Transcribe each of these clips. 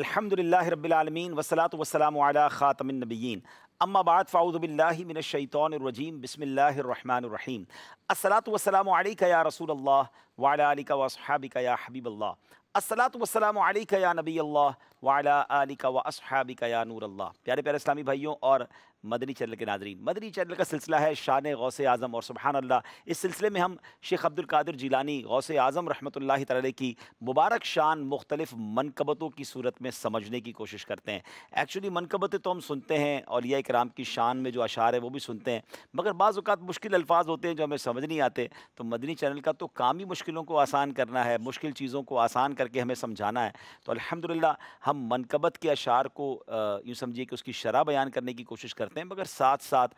अलहमदिल्ला रबालमीन वसलात वसलाम ख़ातमनबीन अम्मा बाद फ़ाउदबिल्लाशैतरजीम बसमीम असलात वसलाम या रसूल अल्लाह वालिका वसहाबिका या हबीब अल्लाह असलात वसलाम या नबी अल्लाह वाला आलिका व असहाबिका या नूर अल्लाह प्यारे प्यारे इस्लामी भाइयों और मदनी चैनल के नाजरीन मदनी चैनल का सिलसिला है शान गौस आज़म और सुबहान अल्लाह इस सिलसिले में हम शेख अब्दुल कादिर जीलानी गौस आज़म रहमत ला की मुबारक शान मुख्तलिफ मनकबतों की सूरत में समझने की कोशिश करते हैं एक्चुअली मनकबतें तो हम सुनते हैं अलिया कराम की शान में जो अशार है वो भी सुनते हैं मगर बाज़ात मुश्किल अल्फाज होते हैं जो हमें समझ नहीं आते तो मदनी चैनल का तो काम ही मुश्किलों को आसान करना है मुश्किल चीज़ों को आसान करके हमें समझाना है तो अलहमदिल्ला हम मनकबत के अशार को यूँ समझिए कि उसकी शराह बयान करने की कोशिश करते करते हैं मगर साथ साथ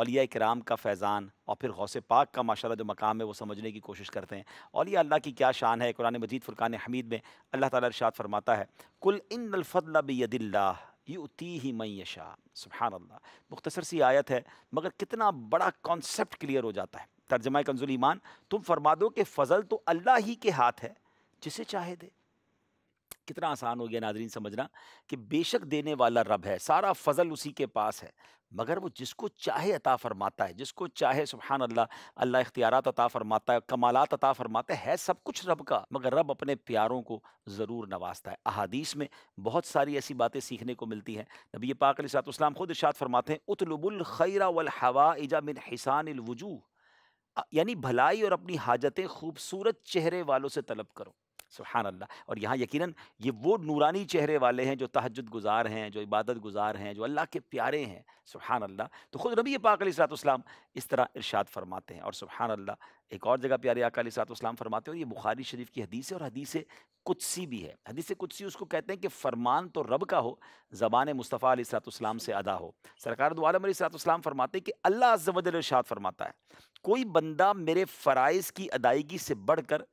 अलिया कराम का फैज़ान और फिर गौसे पाक का माशाल्लाह जो मकाम है वो समझने की कोशिश करते हैं अलिया अल्लाह की क्या शान है कुरान मजीद फ़ुरकान हमीद में अल्लाह ताला इरशाद फरमाता है कुल इन अलफ़ल बदिल्ला युती ही मैशा सुबहान अल्लाह मुख्तसर सी आयत है मगर कितना बड़ा कॉन्सेप्ट क्लियर हो जाता है तर्जमा कंजुल ईमान तुम फरमा दो कि फ़ज़ल तो अल्लाह ही के हाथ है जिसे चाहे दे कितना आसान हो गया नाजरीन समझना कि बेशक देने वाला रब है सारा फजल उसी के पास है मगर वो जिसको चाहे अता फरमाता है जिसको चाहे सुबहान अल्लाह अल्लाह इख्तियार अता फरमाता है कमालत अता फरमाता है सब कुछ रब का मगर रब अपने प्यारों को ज़रूर नवाजता है अहादीस में बहुत सारी ऐसी बातें सीखने को मिलती हैं नबी पाक सातम खुद इर्शाद फरमाते हैं उतलबुल खैरा वल हवा इजा मिन हिसान यानी भलाई और अपनी हाजतें खूबसूरत चेहरे वालों से तलब करो सुबहान अल्लाह और यहाँ यकीनन ये वो नूरानी चेहरे वाले हैं जो तहजद गुजार हैं जो इबादत गुजार हैं जो अल्लाह के प्यारे हैं सुबहान अल्लाह तो ख़ुद नबी पाक सलाम इस तरह इरशाद फरमाते हैं और सुबहान अल्लाह एक और जगह प्यारे आका सलाम फरमाते हैं और ये बुखारी शरीफ की हदीस है और हदीस कुदसी भी है हदीस कुदसी उसको कहते हैं कि फ़रमान तो रब का हो ज़बान मुस्तफ़ा सलाम से अदा हो सरकार दोआलम सलाम फरमाते हैं कि अल्लाह अज्जवल इरशाद फरमाता है कोई बंदा मेरे फ़राइज़ की अदायगी से बढ़कर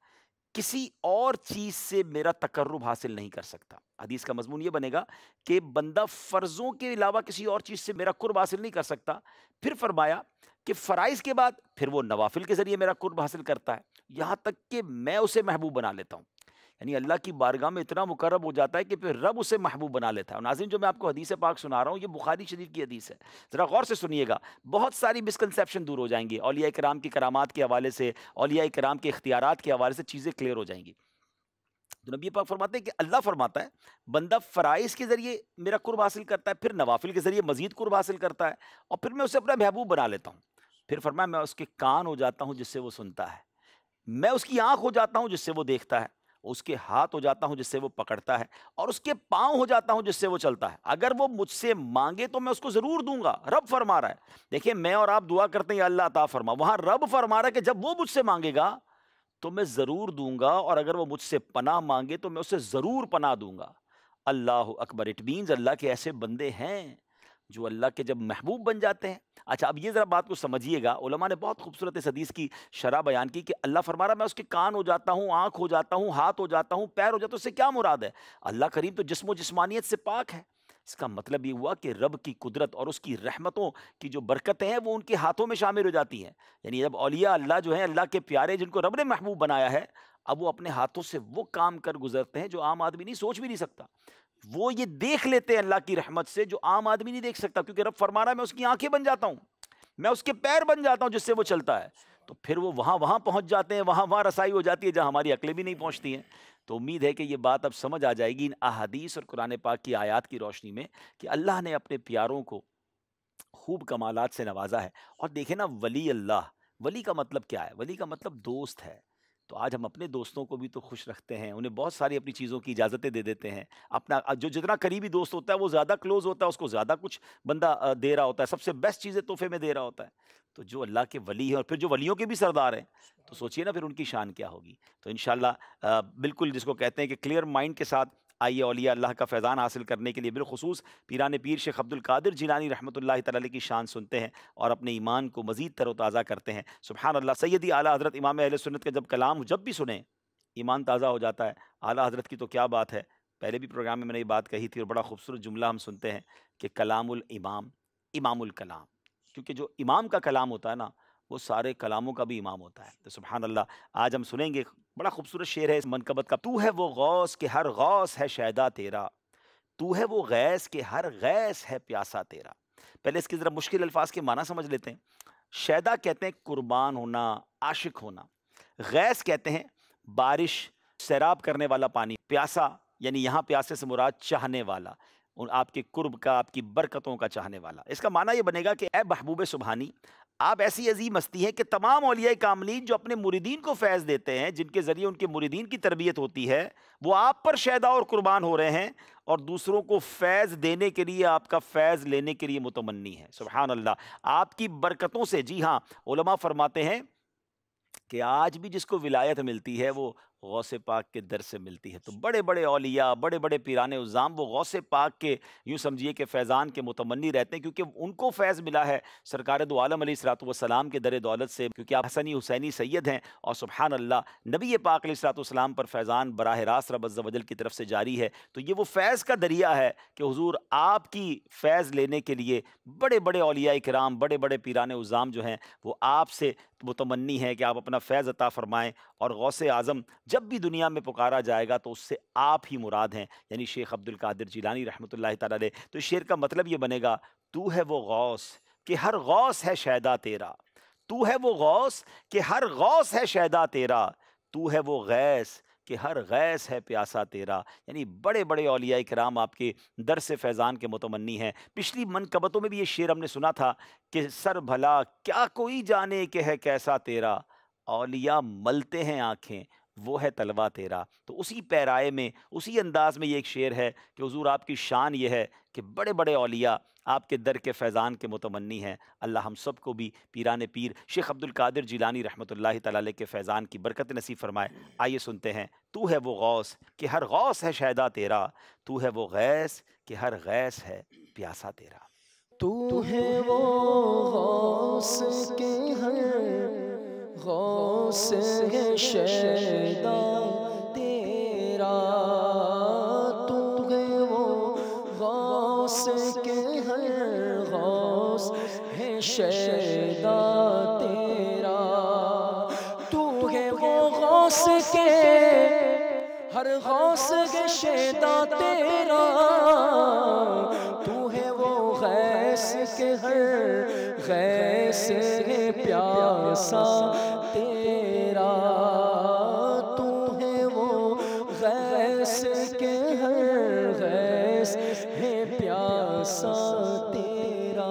किसी और चीज से मेरा तकर्रब हासिल नहीं कर सकता हदीस का मजमून ये बनेगा कि बंदा फ़र्ज़ों के अलावा किसी और चीज़ से मेरा कुर्ब हासिल नहीं कर सकता फिर फरमाया कि फ़राइज़ के बाद फिर वो नवाफिल के ज़रिए मेरा कुर्ब हासिल करता है यहाँ तक कि मैं उसे महबूब बना लेता हूँ यानी अल्लाह की बारगाह में इतना मुकरब हो जाता है कि फिर रब उसे महबूब बना लेता है नाजिन जो मैं आपको हदीस पाक सुना रहा हूँ ये बुखारी शरीफ की हदीस है ज़रा गौर से सुनिएगा बहुत सारी मिसकनसेप्शन दूर हो जाएंगी अलिया कराम की करामात के हवाले से अलिया कराम के इख्तियार के हवाले से चीज़ें क्लियर हो जाएंगी तो नबी पाक फरमाते हैं कि अल्लाह फरमाता है बंदा फ़राइज़ के ज़रिए मेरा कुर्ब हासिल करता है फिर नवाफिल के ज़रिए मजीद कुर्ब हासिल करता है और फिर मैं उसे अपना महबूब बना लेता हूँ फिर फरमाया मैं उसके कान हो जाता हूँ जिससे वो सुनता है मैं उसकी आँख हो जाता हूँ जिससे वो देखता है उसके हाथ हो जाता हूं जिससे वो पकड़ता है और उसके पांव हो जाता हूं जिससे वो चलता है अगर वो मुझसे मांगे तो मैं उसको ज़रूर दूंगा रब फरमा रहा है देखिए मैं और आप दुआ करते हैं अल्लाह ता फरमा वहां रब फरमा रहा है कि जब वो मुझसे मांगेगा तो मैं ज़रूर दूंगा और अगर वो मुझसे पना मांगे तो मैं उसे ज़रूर पना दूंगा अल्लाह अकबर इट मीन्स अल्लाह के ऐसे बंदे हैं जो अल्लाह के जब महबूब बन जाते हैं अच्छा अब ये ज़रा बात को समझिएगा उलमा ने बहुत खूबसूरत इस हदीस की शरह बयान की कि अल्लाह फरमा रहा मैं उसके कान हो जाता हूँ आँख हो जाता हूँ हाथ हो जाता हूँ पैर हो जाता हूँ उससे क्या मुराद है अल्लाह करीम तो जिसमो जिसमानियत से पाक है इसका मतलब ये हुआ कि रब की कुदरत और उसकी रहमतों की जो बरकतें हैं वो उनके हाथों में शामिल हो जाती हैं यानी जब अलिया अल्लाह जो है अल्लाह के प्यारे जिनको रब ने महबूब बनाया है अब वो अपने हाथों से वो काम कर गुजरते हैं जो आम आदमी नहीं सोच भी नहीं सकता वो ये देख लेते हैं अल्लाह की रहमत से जो आम आदमी नहीं देख सकता क्योंकि रब फरमा रहा है मैं उसकी आंखें बन जाता हूँ मैं उसके पैर बन जाता हूँ जिससे वो चलता है तो फिर वो वहाँ वहाँ पहुँच जाते हैं वहाँ वहाँ रसाई हो जाती है जहाँ हमारी अकलें भी नहीं पहुँचती हैं तो उम्मीद है कि ये बात अब समझ आ जाएगी इन अहदीस और कुरान पाक की आयात की रोशनी में कि अल्लाह ने अपने प्यारों को खूब कमालत से नवाजा है और देखे ना वली अल्लाह वली का मतलब क्या है वली का मतलब दोस्त है तो आज हम अपने दोस्तों को भी तो खुश रखते हैं उन्हें बहुत सारी अपनी चीज़ों की इजाज़तें दे देते हैं अपना जो जितना करीबी दोस्त होता है वो ज़्यादा क्लोज होता है उसको ज़्यादा कुछ बंदा दे रहा होता है सबसे बेस्ट चीज़ें तोहफे में दे रहा होता है तो जो अल्लाह के वली हैं और फिर जो वलियों के भी सरदार हैं तो सोचिए ना फिर उनकी शान क्या होगी तो इन बिल्कुल जिसको कहते हैं कि क्लियर माइंड के साथ आइए अलिया अल्लाह का फैज़ान हासिल करने के लिए बिलखसूस पीरान पीर शेख अब्दुल कादिर जिलानी रहमत ताली की शान सुनते हैं और अपने ईमान को मज़ीद तरोताज़ा करते हैं सुबहान अल्लाह सैदी आला हज़रत इमाम अहल सुन्नत का जब कलाम जब भी सुने ईमान ताज़ा हो जाता है आला हज़रत की तो क्या बात है पहले भी प्रोग्राम में मैंने ये बात कही थी और बड़ा खूबसूरत जुमला हम सुनते हैं कि कलामुल इमाम इमामुल कलाम क्योंकि जो इमाम का कलाम होता है ना वो सारे कलामों का भी इमाम होता है तो सुबहान अल्लाह आज हम सुनेंगे बड़ा खूबसूरत शेर है इस मनकबत का तू है वो गौस के हर गौस है शायदा तेरा तू है वो गैस के हर गैस है प्यासा तेरा पहले इसके ज़रा मुश्किल अल्फाज के माना समझ लेते हैं शायदा कहते हैं कुर्बान होना आशिक होना गैस कहते हैं बारिश सैराब करने वाला पानी प्यासा यानी यहाँ प्यासे से मुराद चाहने वाला उन आपके कुर्ब का आपकी बरकतों का चाहने वाला इसका माना यह बनेगा कि ए महबूब सुबहानी आप ऐसी अजीम हस्ती हैं कि तमाम अलिया कामलीन जो अपने मुरीदीन को फैज़ देते हैं जिनके ज़रिए उनके मुरीदीन की तरबियत होती है वो आप पर शैदा और कुर्बान हो रहे हैं और दूसरों को फैज़ देने के लिए आपका फैज़ लेने के लिए मुतमनी है सुबहान अल्लाह आपकी बरकतों से जी हाँ फरमाते हैं कि आज भी जिसको विलायत मिलती है वो गौसे पाक के दर से मिलती है तो बड़े बड़े अलिया बड़े बड़े पीरान उज़ाम वो से पाक के यूँ समझिए कि फैज़ान के मुतमनी रहते हैं क्योंकि उनको फैज़ मिला है सरकार दो आलम सलाम के दर दौलत से क्योंकि आप हसनी हुसैनी सैद हैं और सुबहान अल्लाह नबी पाक सलाम पर फैज़ान बरह रास रबल की तरफ से जारी है तो ये वो फैज़ का दरिया है कि हजूर आपकी फैज़ लेने के लिए बड़े बड़े अलिया कराम बड़े बड़े पीरान उज़ाम जो हैं वो आपसे मुतमनी है कि आप अपना फैज़ अता फ़रमाएँ और गौस आज़म जब भी दुनिया में पुकारा जाएगा तो उससे आप ही मुराद हैं यानी शेख अब्दुल कादिर जीलानी रहमत ला तो इस शेर का मतलब ये बनेगा तू है वो गौस कि हर गौस है शायदा तेरा तू है वो गौस कि हर गौस है शायदा तेरा तू है वो गैस कि हर गैस है प्यासा तेरा यानी बड़े बड़े अलिया कराम आपके दर से फैज़ान के मतमनी हैं पिछली मनकबतों में भी ये शेर हमने सुना था कि सर भला क्या कोई जाने के है कैसा तेरा अलिया मलते हैं आँखें वो है तलवा तेरा तो उसी पैराए में उसी अंदाज में ये एक शेर है कि हजूर आपकी शान ये है कि बड़े बड़े अलिया आपके दर के फैज़ान के मतमनी हैं अल्लाह हम सब को भी पीरान पीर शेख अब्दुल कादिर जिलानी रहमत ला के फैज़ान की बरकत नसीब फरमाए आइए सुनते हैं तू है वो गौस कि हर गौस है शायदा तेरा तू है वो गैस कि हर गैस है प्यासा तेरा तू है वो गौस के हर गौस शैदा तेरा तू है वो गौस के हर गौस है शैदा तेरा तू है वो गौस के हर गौस के शैदा तेरा तू है वो गैस के हर गैस के प्यासा तेरा तू है वो गैस के हर गैस है प्यासा तेरा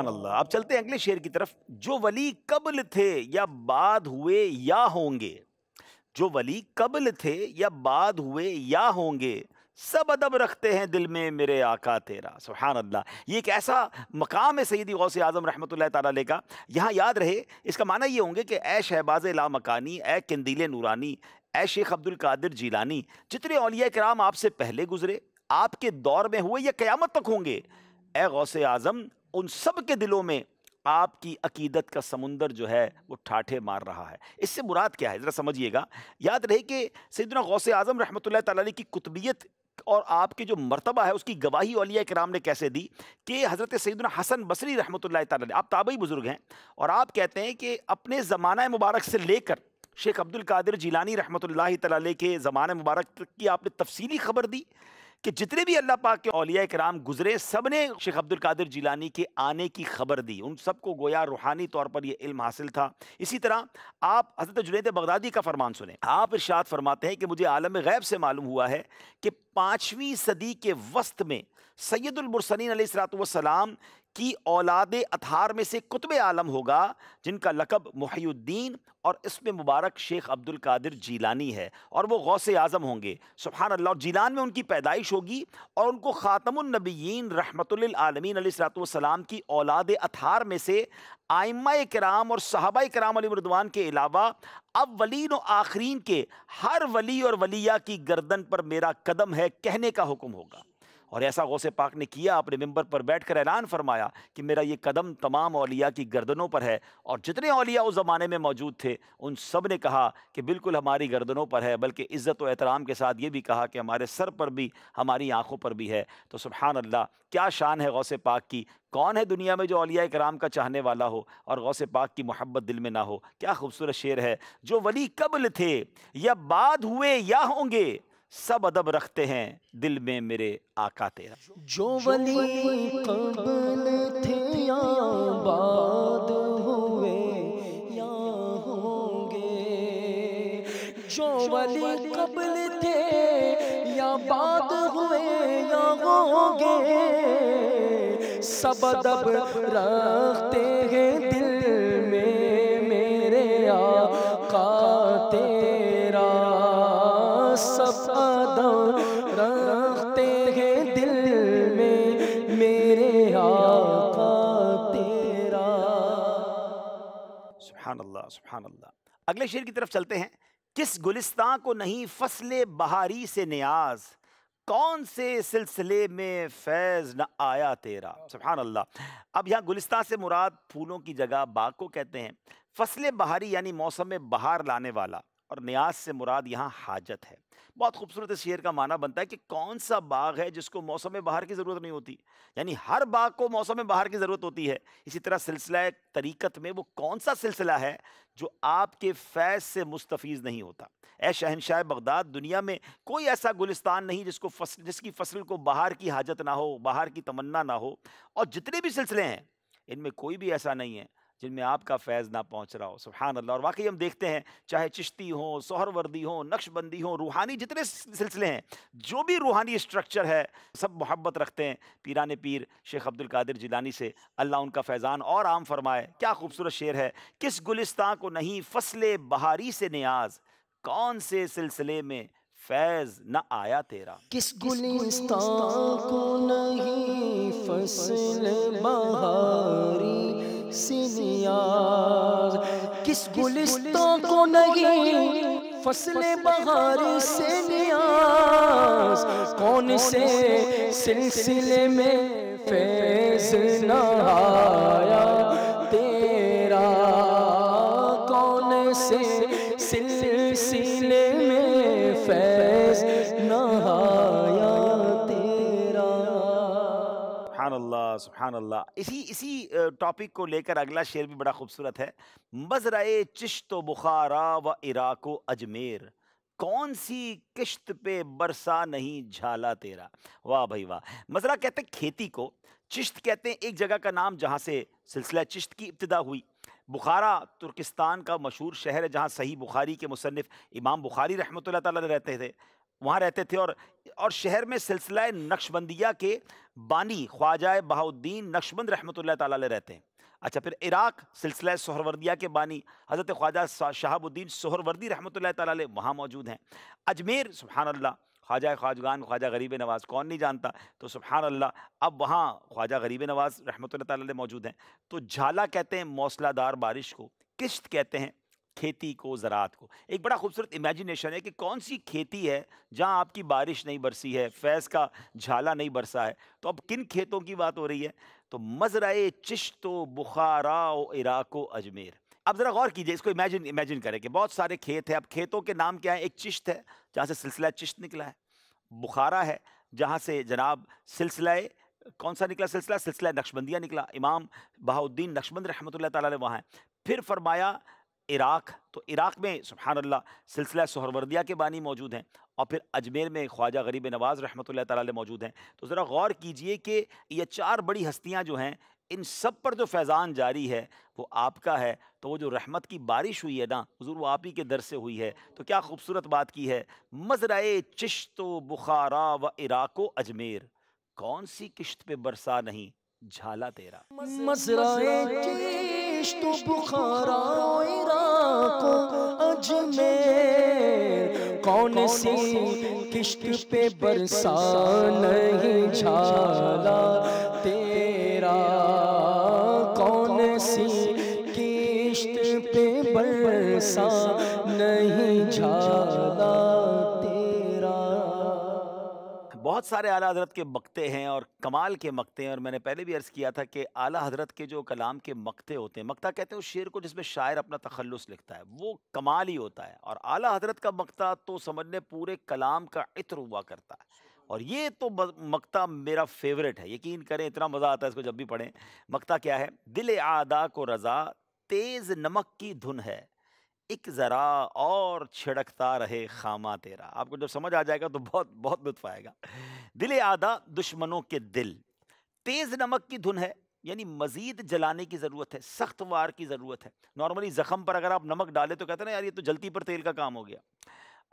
अल्लाह अब चलते हैं अगले शेर की तरफ जो वली कबल थे या बाद हुए या होंगे जो वली कबल थे या बाद हुए या होंगे सब अदब रखते हैं दिल में मेरे आका तेरा सुहान अल्लाह ये एक ऐसा मकाम है सईदी गौस आज़म रहमत ताली का यहाँ याद रहे इसका माना ये होंगे कि ए शहबाज ला मकानी ए कंदील नूरानी ए शेख अब्दुल कादिर जीलानी जितने अलिया कराम आपसे पहले गुजरे आपके दौर में हुए या क़्यामत तक होंगे ए गौस आज़म उन सब के दिलों में आपकी अकीदत का समुंदर जो है वो ठाठे मार रहा है इससे मुराद क्या है ज़रा समझिएगा याद रहे कि सदना गौस आज़म रहमत ताली की कुतबियत और आपके जो मरतबा है उसकी गवाही अलिया कराम ने कैसे दी कि हज़रत सैदना हसन बसरी रहमत ला आप ताबई बुज़ुर्ग हैं और आप कहते हैं कि अपने ज़माना मुबारक से लेकर शेख अब्दुल कादिर रहमत ला के ज़माना मुबारक की आपने तफसीली खबर दी कि जितने भी अल्लाह पाक के अलिया कराम गुजरे सब ने शेख अब्दुल कादिर जिलानी के आने की खबर दी उन सबको गोया रूहानी तौर पर यह इल्म हासिल था इसी तरह आप हजरत जुनेद बगदादी का फरमान सुने आप इर्शाद फरमाते हैं कि मुझे आलम गैब से मालूम हुआ है कि पाँचवीं सदी के वस्त में सैदुलमरसलिन सलाम कि औलाद अतहार में से कुतब आलम होगा जिनका लकब मुहीद्दीन और इसमें मुबारक शेख अब्दुल कादिर जीलानी है और वो गौस आज़म होंगे सुबहान अल्लाह जीलान में उनकी पैदाइश होगी और उनको ख़ातमनबीन रहमतलमिन सलाम की औलाद अतहार में से आइमा कराम और साहबा कराम अलीमरदवान के अलावा अब वलीन आखरीन के हर वली और वलिया की गर्दन पर मेरा कदम है कहने का हुक्म होगा और ऐसा गौसे पाक ने किया अपने मंबर पर बैठ कर ऐलान फरमाया कि मेरा ये कदम तमाम अलिया की गर्दनों पर है और जितने अलिया उस ज़माने में मौजूद थे उन सब ने कहा कि बिल्कुल हमारी गर्दनों पर है बल्कि इज़्ज़त व एहतराम के साथ ये भी कहा कि हमारे सर पर भी हमारी आँखों पर भी है तो सुबहान अल्लाह क्या शान है गौसे पाक की कौन है दुनिया में जो अलिया कराम का चाहने वाला हो और गौसे पाक की मोहब्बत दिल में ना हो क्या खूबसूरत शेर है जो वली कबल थे या बाद हुए या होंगे सब अदब रखते हैं दिल में मेरे आका तेरा जो वली कबल थे या बाद हुए या होंगे जो वली कबल थे या बाद हुए या होंगे सब अदब रखते हैं दिल में मेरे आ सुबहान अल्लाह अगले शेर की तरफ चलते हैं किस गुलिस्तान को नहीं फसल बहारी से न्याज कौन से सिलसिले में फैज़ न आया तेरा सुबहान अल्लाह अब यहाँ गुलिस्तान से मुराद फूलों की जगह बाग को कहते हैं फसल बहारी यानी मौसम में बहार लाने वाला और न्याज से मुराद यहाँ हाजत है बहुत खूबसूरत इस शेर का माना बनता है कि कौन सा बाग है जिसको मौसम बाहर की ज़रूरत नहीं होती यानी हर बाग को मौसम बाहर की ज़रूरत होती है इसी तरह सिलसिला तरीक़त में वो कौन सा सिलसिला है जो आपके फैज़ से मुस्तफ़ नहीं होता ए शहनशाह बगदाद दुनिया में कोई ऐसा गुलिस्तान नहीं जिसको फसल जिसकी फसल को बाहर की हाजत ना हो बाहर की तमन्ना ना हो और जितने भी सिलसिले हैं इनमें कोई भी ऐसा नहीं है जिनमें आपका फैज़ ना पहुँच रहा हो सुबहान अल्लाह और वाकई हम देखते हैं चाहे चिश्ती हो वर्दी हो नक्शबंदी हो रूहानी जितने सिलसिले हैं जो भी रूहानी स्ट्रक्चर है सब मोहब्बत रखते हैं पीरान पीर शेख अब्दुल कादिर जिलानी से अल्लाह उनका फैज़ान और आम फरमाए क्या खूबसूरत शेर है किस गुलिस्तान को नहीं फसले बहारी से न्याज कौन से सिलसिले में फैज न आया तेरा किस गुलिस्तान को नहीं फसल बहारी सीनियार किस गुलिस्तों को नहीं फसले बहार से नियाज कौन से सिलसिले में फैसला आया अल्लाह सुबहान अल्लाह इसी इसी टॉपिक को लेकर अगला शेर भी बड़ा खूबसूरत है मजरा चिश्त बुखारा व इराको अजमेर कौन सी किश्त पे बरसा नहीं झाला तेरा वाह भाई वाह मजरा कहते हैं खेती को चिश्त कहते हैं एक जगह का नाम जहाँ से सिलसिला चिश्त की इब्तदा हुई बुखारा तुर्किस्तान का मशहूर शहर है जहाँ सही बुखारी के मुसनफ़ इमाम बुखारी रहमत रहते थे वहाँ रहते थे और और शहर में सिलसिला नक्शबंदिया के बानी ख्वाजा बहाउद्दीन नक्शबंद रहमत ताल रहते हैं अच्छा फिर इराक सिलसिला सोहरवर्दिया के बानी हज़रत ख्वाजा शहाबुद्दीन सोहरवर्दी रहमत ताल वहाँ मौजूद हैं अजमेर सुबहानल्ला ख्वाजा ख्वाजगान ख्वाजा गरीब नवाज़ कौन नहीं जानता तो सुबहान अल्लाह अब वहाँ ख्वाजा गरीब नवाज़ रहमत ताल मौजूद हैं तो झाला कहते हैं मौसलादार बारिश को किश्त कहते हैं खेती को ज़रात को एक बड़ा खूबसूरत इमेजिनेशन है कि कौन सी खेती है जहाँ आपकी बारिश नहीं बरसी है फैज़ का झाला नहीं बरसा है तो अब किन खेतों की बात हो रही है तो मजराए चिश्तो बुखारा इराको अजमेर अब ज़रा गौर कीजिए इसको इमेजिन इमेजिन करें कि बहुत सारे खेत हैं अब खेतों के नाम क्या है एक चिश्त है जहाँ से सिलसिला चिश्त निकला है बुखारा है जहाँ से जनाब सिलसिला कौन सा निकला सिलसिला सिलसिला नक्शबंदिया निकला इमाम बहाउद्दीन नक्शबंद रहमत ला वहाँ हैं फिर फरमाया इराक़ तो इराक़ में सुबहान अल्लाह सिलसिला सहरवर्दिया के बानी मौजूद हैं और फिर अजमेर में ख्वाजा गरीब नवाज़ रहमत ताली मौजूद हैं तो ज़रा गौर कीजिए कि ये चार बड़ी हस्तियाँ जो हैं इन सब पर जो फैज़ान जारी है वो आपका है तो वो जो रहमत की बारिश हुई है ना हजूर वो आप ही के दर से हुई है तो क्या खूबसूरत बात की है मजरा चिश्त बुखारा व इराको अजमेर कौन सी किश्त पे बरसा नहीं झाला तेरा मसराए तो बुखारा को अजमेर कौन सी किश्त पे बरसा नहीं झाला तेरा कौन सी किश्त पे बरसा बहुत सारे आला हजरत के मकते हैं और कमाल के मकते हैं और मैंने पहले भी अर्ज़ किया था कि आला हजरत के जो कलाम के मकते होते हैं मकता कहते हैं उस शेर को जिसमें शायर अपना तखलस लिखता है वो कमाल ही होता है और आला हजरत का मकता तो समझने पूरे कलाम का इत्र हुआ करता है और ये तो मकता मेरा फेवरेट है यकीन करें इतना मज़ा आता है इसको जब भी पढ़ें मकता क्या है दिल आदा को रज़ा तेज़ नमक की धुन है एक ज़रा और छिड़कता रहे खामा तेरा आपको जब समझ आ जाएगा तो बहुत बहुत लुत्फ आएगा दिल आदा दुश्मनों के दिल तेज़ नमक की धुन है यानी मज़ीद जलाने की ज़रूरत है सख्त वार की ज़रूरत है नॉर्मली ज़ख़म पर अगर आप नमक डालें तो कहते हैं ना यार ये तो जलती पर तेल का काम हो गया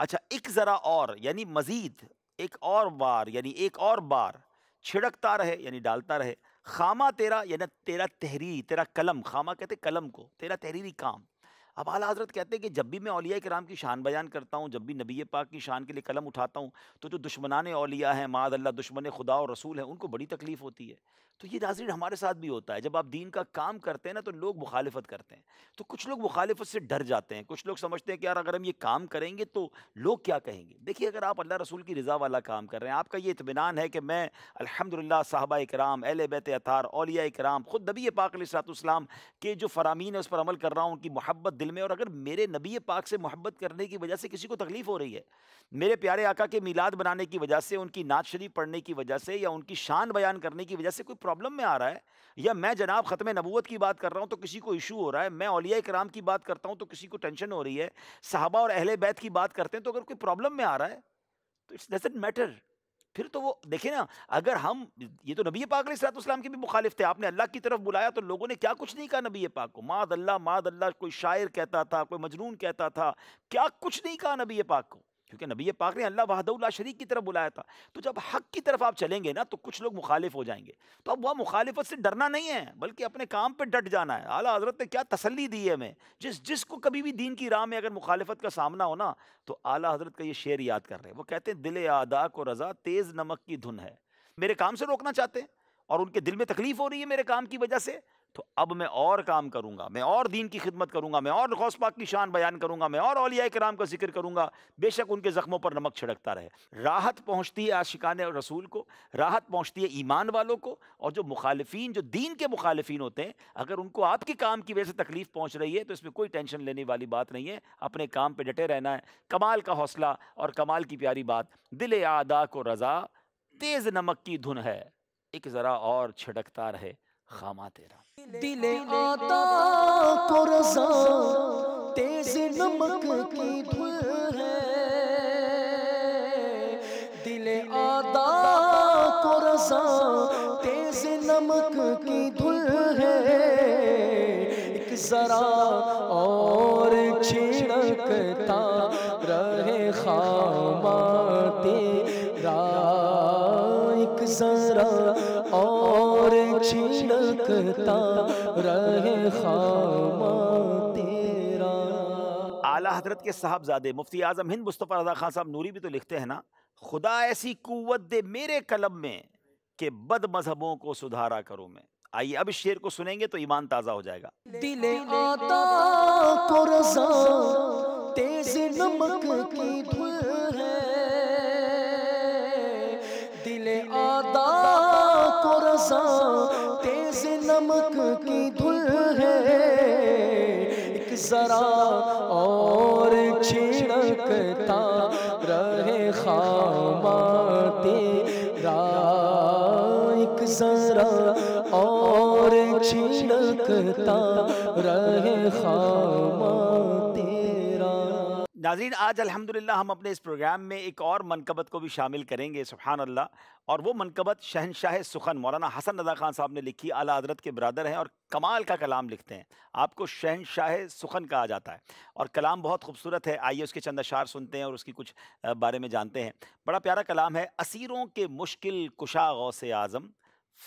अच्छा एक ज़रा और यानी मज़ीद एक और बार यानी एक और बार छिड़कता रहे यानी डालता रहे खामा तेरा यानी तेरा तहरीर तेरा कलम खामा कहते कलम को तेरा तहरीरी काम अब आला हजरत कहते हैं कि जब भी मैं अलिया कराम की शान बयान करता हूँ जब भी नबी पाक की शान के लिए कलम उठाता हूँ तो जो दुश्मनान अलिया हैं माद अल्लाह दुश्मन खुदा और रसूल हैं उनको बड़ी तकलीफ़ होती है तो ये नाजरीन हमारे साथ भी होता है जब आप दीन का काम करते हैं ना तो लोग मुखालफत करते हैं तो कुछ लोग मुखालफत से डर जाते हैं कुछ लोग समझते हैं कि यार अगर हम ये काम करेंगे तो लोग क्या कहेंगे देखिए अगर आप अल्लाह रसूल की रज़ा वाला काम कर रहे हैं आपका ये इतमान है कि मैं अलहमदिल्ला साहबा कराम एल बैत अतार अलिया कराम ख़ुद नबी पाकलीसलाम के जो फरामीन है उस पर अमल कर रहा हूँ उनकी महब्बत दिल दिल में और अगर मेरे नबी पाक से मोहब्बत करने की वजह से किसी को तकलीफ़ हो रही है मेरे प्यारे आका के मिलाद बनाने की वजह से उनकी नाच शरीफ पढ़ने की वजह से या उनकी शान बयान करने की वजह से कोई प्रॉब्लम में आ रहा है या मैं जनाब ख़त्म नबूत की बात कर रहा हूँ तो किसी को इशू हो रहा है मैं अलिया कराम की बात करता हूँ तो किसी को टेंशन हो रही है साहबा और अहल बैत की बात करते हैं तो अगर कोई प्रॉब्लम में आ रहा है तो इट्स डजेंट मैटर फिर तो वो देखें ना अगर हम ये तो नबी पाक सलाम के भी मुखालिफ थे आपने अल्लाह की तरफ बुलाया तो लोगों ने क्या कुछ नहीं कहा नबी पाक को माद अल्लाह माद अल्लाह कोई शायर कहता था कोई मजनून कहता था क्या कुछ नहीं कहा नबी पाक को क्योंकि नबी पाक ने अल्लाह वहदउल्ला शरीक की तरफ बुलाया था तो जब हक की तरफ आप चलेंगे ना तो कुछ लोग मुखालिफ हो जाएंगे तो अब वह मुखालिफत से डरना नहीं है बल्कि अपने काम पर डट जाना है आला हजरत ने क्या तसली दी है हमें जिस जिसको कभी भी दीन की राह में अगर मुखालफत का सामना होना तो आला हजरत का ये शेर याद कर रहे हैं वो कहते हैं दिल आदा को रज़ा तेज़ नमक की धुन है मेरे काम से रोकना चाहते हैं और उनके दिल में तकलीफ़ हो रही है मेरे काम की वजह से तो अब मैं और काम करूँगा मैं और दीन की खिदमत करूंगा मैं और गौस पाक की शान बयान करूँगा मैं और अलिया कराम का जिक्र करूंगा बेशक उनके ज़ख्मों पर नमक छिड़कता रहे राहत पहुँचती है आशिकान रसूल को राहत पहुँचती है ईमान वालों को और जो मुखालफी जो दीन के मुखालफी होते हैं अगर उनको आपके काम की वजह से तकलीफ़ पहुँच रही है तो इसमें कोई टेंशन लेने वाली बात नहीं है अपने काम पर डटे रहना है कमाल का हौसला और कमाल की प्यारी बात दिल आदा को रज़ा तेज़ नमक की धुन है एक ज़रा और छिड़कता रहे खामा तेरा दिले आता तेज नमक की धुल है दिले आता को रजा तेज नमक की धुल है एक जरा और छिलकता रहे तेरा आला हजरत के साहबजादे मुफ्ती आजम हिंद मुस्तफ़ा रजा खान साहब नूरी भी तो लिखते हैं ना खुदा ऐसी कुत दे मेरे कलम में कि बद मजहबों को सुधारा करूँ मैं आइए अब इस शेर को सुनेंगे तो ईमान ताज़ा हो जाएगा दिले आता को रजा तेज नमक की धुल है दिले आता को रसा तेज नमक की धुल है एक जरा और छिड़कता रहे खामाते एक जरा और छिड़कता रहे खामाते नाजरीन आज अल्हम्दुलिल्लाह हम अपने इस प्रोग्राम में एक और मनकबत को भी शामिल करेंगे सुबहान अल्लाह और वो मनकबत शहनशाह सुखन मौलाना हसन रजा खान साहब ने लिखी आला हजरत के ब्रदर हैं और कमाल का कलाम लिखते हैं आपको शहनशाह सुखन कहा जाता है और कलाम बहुत खूबसूरत है आइए उसके चंद अशार सुनते हैं और उसकी कुछ बारे में जानते हैं बड़ा प्यारा कलाम है असीरों के मुश्किल कुशा गौ से आज़म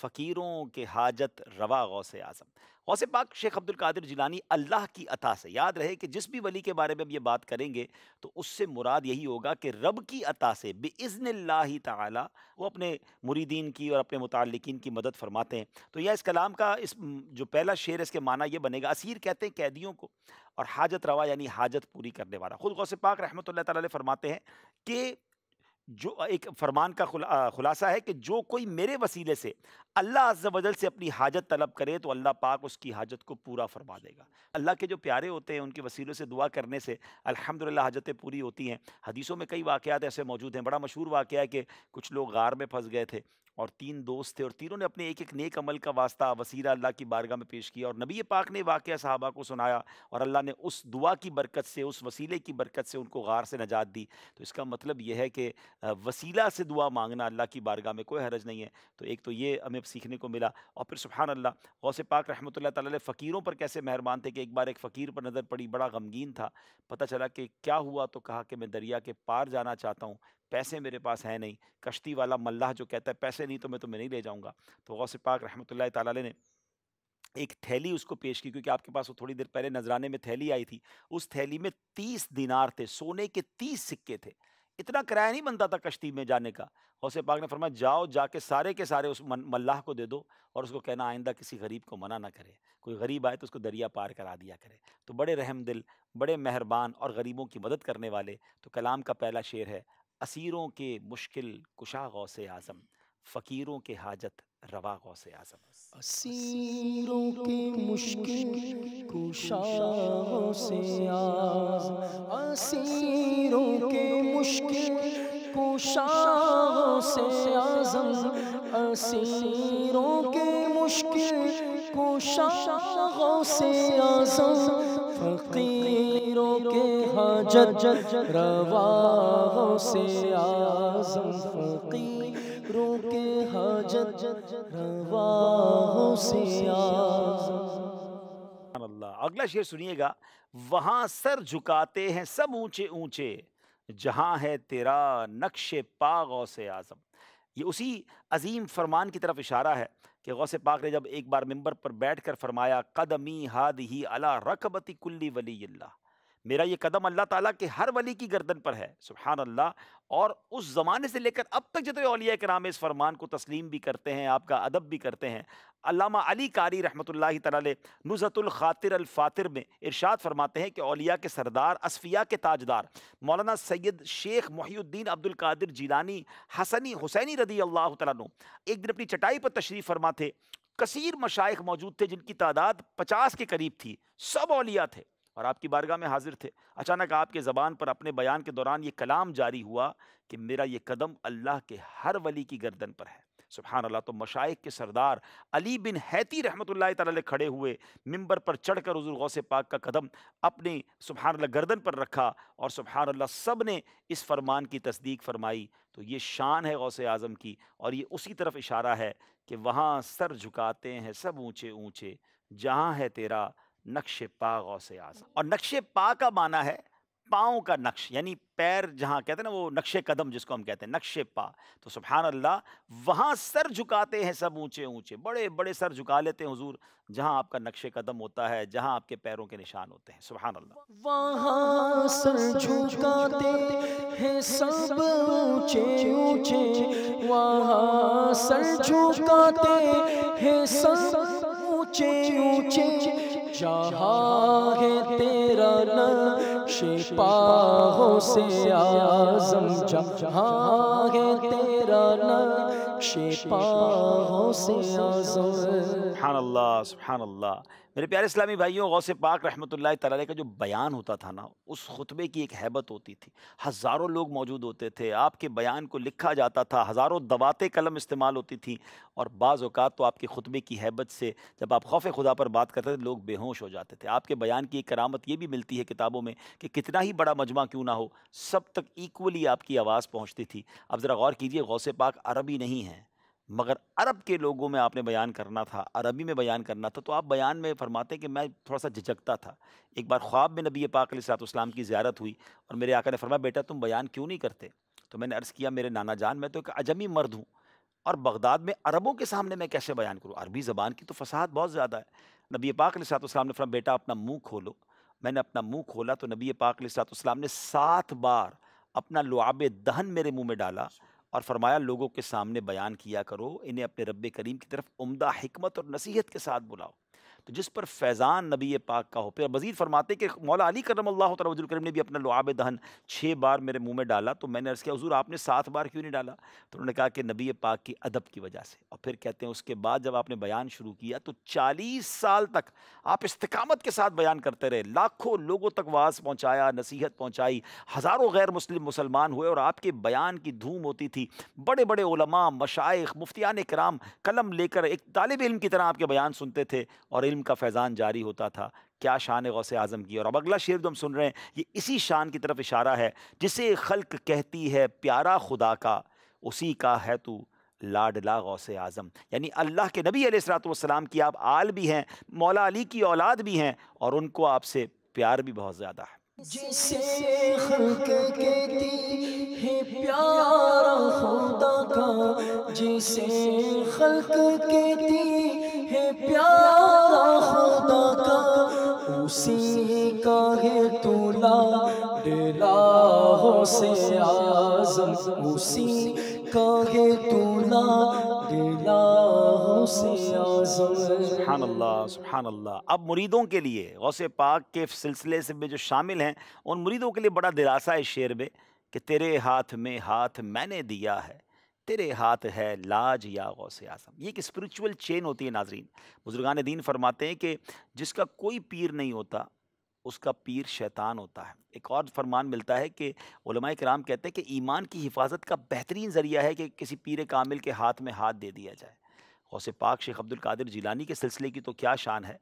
फ़कीरों के हाजत रवा से आज़म से पाक शेख अब्दुल कादिर जिलानी अल्लाह की अता से याद रहे कि जिस भी वली के बारे में हम ये बात करेंगे तो उससे मुराद यही होगा कि रब की अता से बेज़न ताला वो अपने मुरीदीन की और अपने मुतलकिन की मदद फरमाते हैं तो यह इस कलाम का इस जो पहला शेर इसके माना यह बनेगा असीर कहते हैं कैदियों को और हाजत रवा यानी हाजत पूरी करने वाला ख़ुद से पाक रहमत ला हैं कि जो एक फरमान का खुला, खुलासा है कि जो कोई मेरे वसीले से अल्लाह अज वजल से अपनी हाजत तलब करे तो अल्लाह पाक उसकी हाजत को पूरा फरमा देगा अल्लाह के जो प्यारे होते हैं उनके वसीलों से दुआ करने से अल्हम्दुलिल्लाह हाजतें पूरी होती हैं हदीसों में कई वाक़ ऐसे मौजूद हैं बड़ा मशहूर वाक़ है कि कुछ लोग गार में फंस गए थे और तीन दोस्त थे और तीनों ने अपने एक एक नेक अमल का वास्ता वसीरा अल्लाह की बारगाह में पेश किया और नबी पाक ने वाक़ साहबा को सुनाया और अल्लाह ने उस दुआ की बरकत से उस वसीले की बरकत से उनको गार से नजात दी तो इसका मतलब यह है कि वसीला से दुआ मांगना अल्लाह की बारगाह में कोई हरज नहीं है तो एक तो ये हमें सीखने को मिला और फिर सुबहान अल्लाह से पाक रहमत ताल फ़कीरों पर कैसे मेहरबान थे कि एक बार एक फ़कीर पर नज़र पड़ी बड़ा गमगीन था पता चला कि क्या हुआ तो कहा कि मैं दरिया के पार जाना चाहता हूँ पैसे मेरे पास है नहीं कश्ती वाला मल्लाह जो कहता है पैसे नहीं तो मैं तुम्हें नहीं ले जाऊँगा तो गौसे पाक रहमत ला ने एक थैली उसको पेश की क्योंकि आपके पास वो थोड़ी देर पहले नजराने में थैली आई थी उस थैली में तीस दिनार थे सोने के तीस सिक्के थे इतना किराया नहीं बनता था कश्ती में जाने का हौसे पाक ने फरमाया जाओ जाके सारे के सारे उस मल्लाह को दे दो और उसको कहना आइंदा किसी गरीब को मना ना करे कोई गरीब आए तो उसको दरिया पार करा दिया करे तो बड़े रहम दिल बड़े मेहरबान और गरीबों की मदद करने वाले तो कलाम का पहला शेर है असीरों के मुश्किल कुशा गौस आज़म फ़कीरों के हाजत रवा गौस आज़म असीरों के मुश्किल कुशा के मुश्किल कुशा गौस आज़म असीरों के मुश्किल कुशा से आज़म फकीरों के हाजत रवाओं से आजम फकीरों के हाजत रवाओं से आजम अल्लाह अगला शेर सुनिएगा वहां सर झुकाते हैं सब ऊंचे ऊंचे जहाँ है तेरा नक्श पागौ से आजम ये उसी अजीम फरमान की तरफ इशारा है कि गौसे पाक ने जब एक बार मेम्बर पर बैठ कर फरमाया कदमी हाद ही अला रकबती कुल्ली वली मेरा ये कदम अल्लाह ताला के हर वली की गर्दन पर है सुबहान अल्लाह और उस ज़माने से लेकर अब तक जितने अलिया के नाम इस फरमान को तस्लीम भी करते हैं आपका अदब भी करते हैं अलामा अली कारी रहमत ला नुज़तुल ख़ातिर अलफ़ातिर में इरशाद फरमाते हैं कि अलिया के सरदार असफिया के ताजदार मौलाना सैयद शेख मोहीद्दीन अब्दुल कादिर जीलानी हसनी हुसैनी रदी अल्लाह तु एक दिन अपनी चटाई पर तशरीफ़ फरमा थे कसर मशाइ मौजूद थे जिनकी तादाद पचास के करीब थी सब अलिया थे और आपकी बारगाह में हाजिर थे अचानक आपके ज़बान पर अपने बयान के दौरान ये कलाम जारी हुआ कि मेरा ये कदम अल्लाह के हर वली की गर्दन पर है सुबहान अल्लाह तो मशाइ के सरदार अली बिन हैती रहमत ला खड़े हुए मिंबर पर चढ़ कर हजूर गौसे पाक का कदम अपने सुबहान अल्लाह गर्दन पर रखा और सुबहान अल्लाह सब ने इस फरमान की तस्दीक फरमाई तो ये शान है गौसे आज़म की और ये उसी तरफ इशारा है कि वहाँ सर झुकाते हैं सब ऊँचे ऊँचे जहाँ है तेरा नक्श पा गौ से आजम और नक्श पा का माना है पाओ का नक्श यानी पैर जहाँ कहते हैं ना वो नक्शे कदम जिसको हम कहते हैं नक्शे पा तो सुबहान अल्लाह वहाँ सर झुकाते हैं सब ऊंचे ऊंचे बड़े बड़े सर झुका लेते हैं हुजूर जहाँ आपका नक्शे कदम होता है जहाँ आपके पैरों के निशान होते हैं सुबहान अल्लाह वहाँ सर झुकाते हैं सब ऊंचे ऊंचे वहाँ सर झुकाते हैं सब ऊंचे ऊंचे जहाँ है तेरा न शिपाहों से आजम जहाँ है तेरा न सुबहानल्ला मेरे प्यारे इस्लामी भाइयों गौस पाक रहमत ताली का जो बयान होता था ना उस खुतबे की एक हैबत होती थी हज़ारों लोग मौजूद होते थे आपके बयान को लिखा जाता था हज़ारों दवाते कलम इस्तेमाल होती थी और बाज़ तो आपके खुतबे की हैबत से जब आप खौफ खुदा पर बात करते थे लोग बेहोश हो जाते थे आपके बयान की एक करामत ये भी मिलती है किताबों में कि कितना ही बड़ा मजमा क्यों ना हो सब तक इक्वली आपकी आवाज़ पहुँचती थी अब ज़रा गौर कीजिए गौस पाक अरबी नहीं है मगर अरब के लोगों में आपने बयान करना था अरबी में बयान करना था तो आप बयान में फरमाते कि मैं थोड़ा सा झिझकता था एक बार ख्वाब में नबी पाक सलाम की ज्यारत हुई और मेरे आका ने फरमाया बेटा तुम बयान क्यों नहीं करते तो मैंने अर्ज़ किया मेरे नाना जान मैं तो एक अजमी मर्द हूँ और बगदाद में अरबों के सामने मैं कैसे बयान करूँ अरबी ज़बान की तो फसाद बहुत ज़्यादा है नबी पाक सलाम ने फरमा बेटा अपना मुँह खोलो मैंने अपना मुँह खोला तो नबी पाक सलाम ने सात बार अपना लुआब दहन मेरे मुँह में डाला और फरमाया लोगों के सामने बयान किया करो इन्हें अपने रब करीम की तरफ उम्दा हमत और नसीहत के साथ बुलाओ तो जिस पर फैज़ान नबी पाक का हो फिर मज़ीद फरमाते कि मौला अली करम अल्लाह तजुलकरम ने भी अपना लुआब दहन छः बार मेरे मुँह में डाला तो मैंने अर्ज़ किया हजूर आपने सात बार क्यों नहीं डाला तो उन्होंने कहा कि नबी पाक की अदब की वजह से और फिर कहते हैं उसके बाद जब आपने बयान शुरू किया तो चालीस साल तक आप इस्तकामत के साथ बयान करते रहे लाखों लोगों तक वाज पहुँचाया नसीहत पहुँचाई हज़ारों गैर मुस्लिम मुसलमान हुए और आपके बयान की धूम होती थी बड़े बड़े मशाइ मुफ्तिया कराम कलम लेकर एक तालब इलम की तरह आपके बयान सुनते थे और इल्म का फैज़ान जारी होता था क्या शान से आज़म की और अब अगला शेर जो हम सुन रहे हैं ये इसी शान की तरफ इशारा है जिसे खल्क कहती है प्यारा खुदा का उसी का है तू लाडला से आज़म यानी अल्लाह के नबी अलैहिस्सलाम की आप आल भी हैं मौला अली की औलाद भी हैं और उनको आपसे प्यार भी बहुत ज़्यादा है जिसे के कहती है प्यारा खुदा का जिसे के कहती है प्यारा खुदा का उसी का है तुला डेरा हो से आज उसी कागे तू ना सुबहान अल्लाह सुबहान अल्लाह अब मुरीदों के लिए गौसे पाक के सिलसिले से में जो शामिल हैं उन मुरीदों के लिए बड़ा दिलासा है शेर में कि तेरे हाथ में हाथ मैंने दिया है तेरे हाथ है लाज या गौसे आजम ये एक स्पिरिचुअल चेन होती है नाजरीन बुजुर्गान दीन फरमाते हैं कि जिसका कोई पीर नहीं होता उसका पीर शैतान होता है एक और फरमान मिलता है कि कराम कहते हैं कि ईमान की हिफाजत का बेहतरीन ज़रिया है कि किसी पीर कामिल के हाथ में हाथ दे दिया जाए गौस पाक शेख अब्दुल कादिर जिलानी के सिलसिले की तो क्या शान है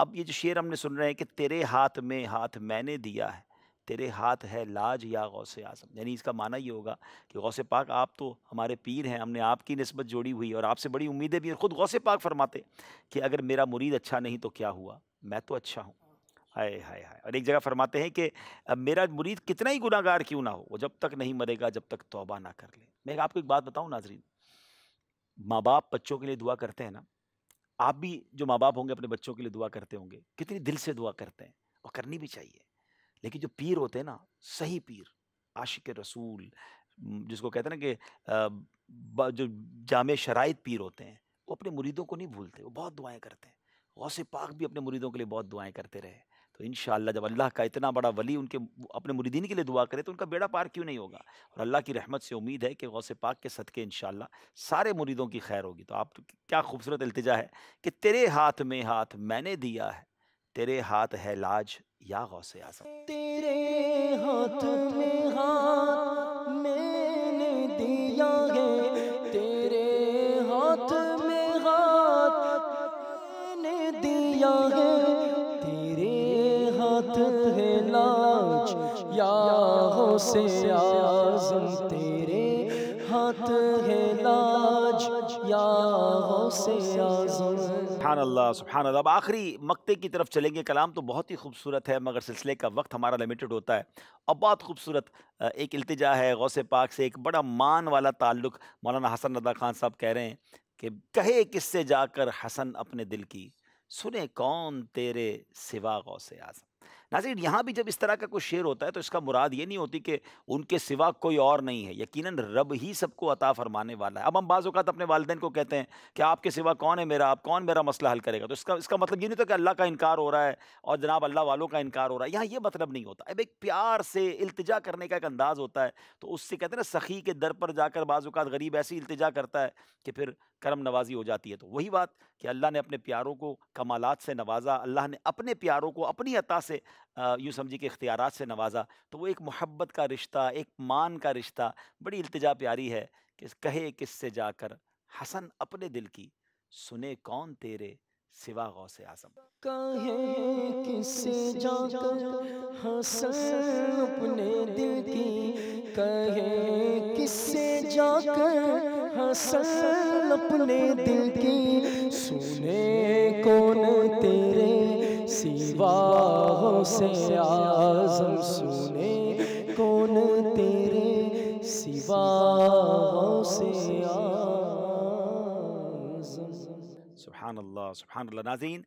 अब ये जो शेर हमने सुन रहे हैं कि तेरे हाथ में हाथ मैंने दिया है तेरे हाथ है लाज या गौस आज़म यानी इसका माना ये होगा कि गौस पाक आप तो हमारे पीर हैं हमने आपकी नस्बत जोड़ी हुई और आपसे बड़ी उम्मीदें भी हैं खुद गौस पाक फरमाते कि अगर मेरा मुरीद अच्छा नहीं तो क्या हुआ मैं तो अच्छा हूँ हाय हाय हाय और एक जगह फरमाते हैं कि मेरा मुरीद कितना ही गुनागार क्यों ना हो वो जब तक नहीं मरेगा जब तक तोबा ना कर ले मैं आपको एक बात बताऊँ नाजरीन माँ बाप बच्चों के लिए दुआ करते हैं ना आप भी जो माँ बाप होंगे अपने बच्चों के लिए दुआ करते होंगे कितनी दिल से दुआ करते हैं और करनी भी चाहिए लेकिन जो पीर होते हैं ना सही पीर आशिक रसूल जिसको कहते हैं ना कि जो जाम शराइ पीर होते हैं वो अपने मुरीदों को नहीं भूलते वो बहुत दुआएं करते हैं गौसे पाक भी अपने मुरीदों के लिए बहुत दुआएं करते रहे तो इन जब अल्लाह का इतना बड़ा वली उनके अपने मुरीदीन के लिए दुआ करे तो उनका बेड़ा पार क्यों नहीं होगा और अल्लाह की रहमत से उम्मीद है कि गौसे पाक के सदक़े इन सारे मुरीदों की खैर होगी तो आप तो क्या खूबसूरत अल्तजा है कि तेरे हाथ में हाथ मैंने दिया है तेरे हाथ है लाज या गौसे आजम तेरे हाथ में हाथ में या से आजम तेरे हाथ है लाज या से आजम अब आखिरी मक्ते की तरफ चलेंगे कलाम तो बहुत ही खूबसूरत है मगर सिलसिले का वक्त हमारा लिमिटेड होता है अब बहुत खूबसूरत एक अल्तजा है गौस पाक से एक बड़ा मान वाला ताल्लुक़ मौलाना हसन रदा खान साहब कह रहे हैं कि कहे किससे जाकर हसन अपने दिल की सुने कौन तेरे सिवा गौ से आजम नाजिर यहाँ भी जब इस तरह का कुछ शेर होता है तो इसका मुराद ये नहीं होती कि उनके सिवा कोई और नहीं है यकीनन रब ही सबको अता फरमाने वाला है अब हम बाज़ात अपने वालदे को कहते हैं कि आपके सिवा कौन है मेरा आप कौन मेरा मसला हल करेगा तो इसका इसका मतलब ये नहीं था तो कि अल्लाह का इनकार हो रहा है और जनाब अल्लाह वालों का इनकार हो रहा है यहाँ ये मतलब नहीं होता अब एक प्यार से इल्तजा करने का एक अंदाज़ होता है तो उससे कहते हैं ना सखी के दर पर जाकर बाज़ात गरीब ऐसी इल्तजा करता है कि फिर करम नवाजी हो जाती है तो वही बात कि अल्लाह ने अपने प्यारों को कमालात से नवाजा अल्लाह ने अपने प्यारों को अपनी अता से यूँ समझिए कि इख्तियार से नवाजा तो वो एक मोहब्बत का रिश्ता एक मान का रिश्ता बड़ी अल्तजा प्यारी है कि कहे किस से जाकर हसन अपने दिल की सुने कौन तेरे सिवा गौ से आजम कहे किसे जाकर हसन अपने दिल की कहे किसे जाकर फसल अपने दिल की सुने कौन तेरे सिवा से आजम सुने कौन तेरे सिवा से आजम सुबहान अल्लाह नाजीन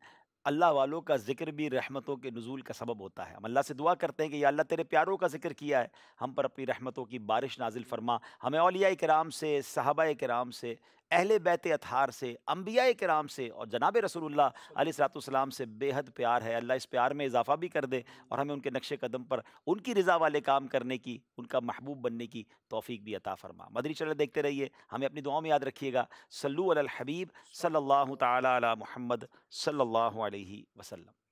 अल्लाह वालों का जिक्र भी रहमतों के नज़ूल का सबब होता है हम अल्लाह से दुआ करते हैं कि अल्लाह तेरे प्यारों का जिक्र किया है हम पर अपनी रहमतों की बारिश नाजिल फरमा हमें अलिया कराम से साहबा कराम से अहल बैत अतहार से अम्बिया के राम से और जनाब रसूलुल्लाह अलैहिस्सलाम से बेहद प्यार है अल्लाह इस प्यार में इजाफा भी कर दे और हमें उनके नक्श कदम पर उनकी रज़ा वाले काम करने की उनका महबूब बनने की तोफ़ी भी अता फरमा मदरी चल देखते रहिए हमें अपनी दुआओं में याद रखिएगा सल्लू अल हबीब सल्ला तहम्मद सल्ला वसलम